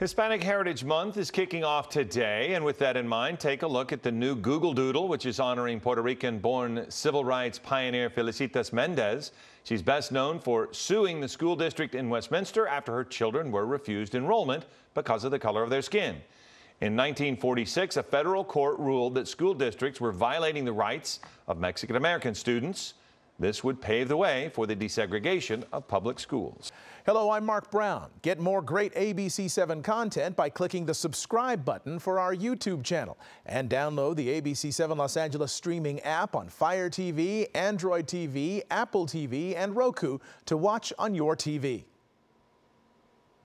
Hispanic Heritage Month is kicking off today, and with that in mind, take a look at the new Google Doodle, which is honoring Puerto Rican born civil rights pioneer Felicitas Mendez. She's best known for suing the school district in Westminster after her children were refused enrollment because of the color of their skin. In 1946, a federal court ruled that school districts were violating the rights of Mexican American students. This would pave the way for the desegregation of public schools. Hello, I'm Mark Brown. Get more great ABC7 content by clicking the subscribe button for our YouTube channel and download the ABC7 Los Angeles streaming app on Fire TV, Android TV, Apple TV, and Roku to watch on your TV.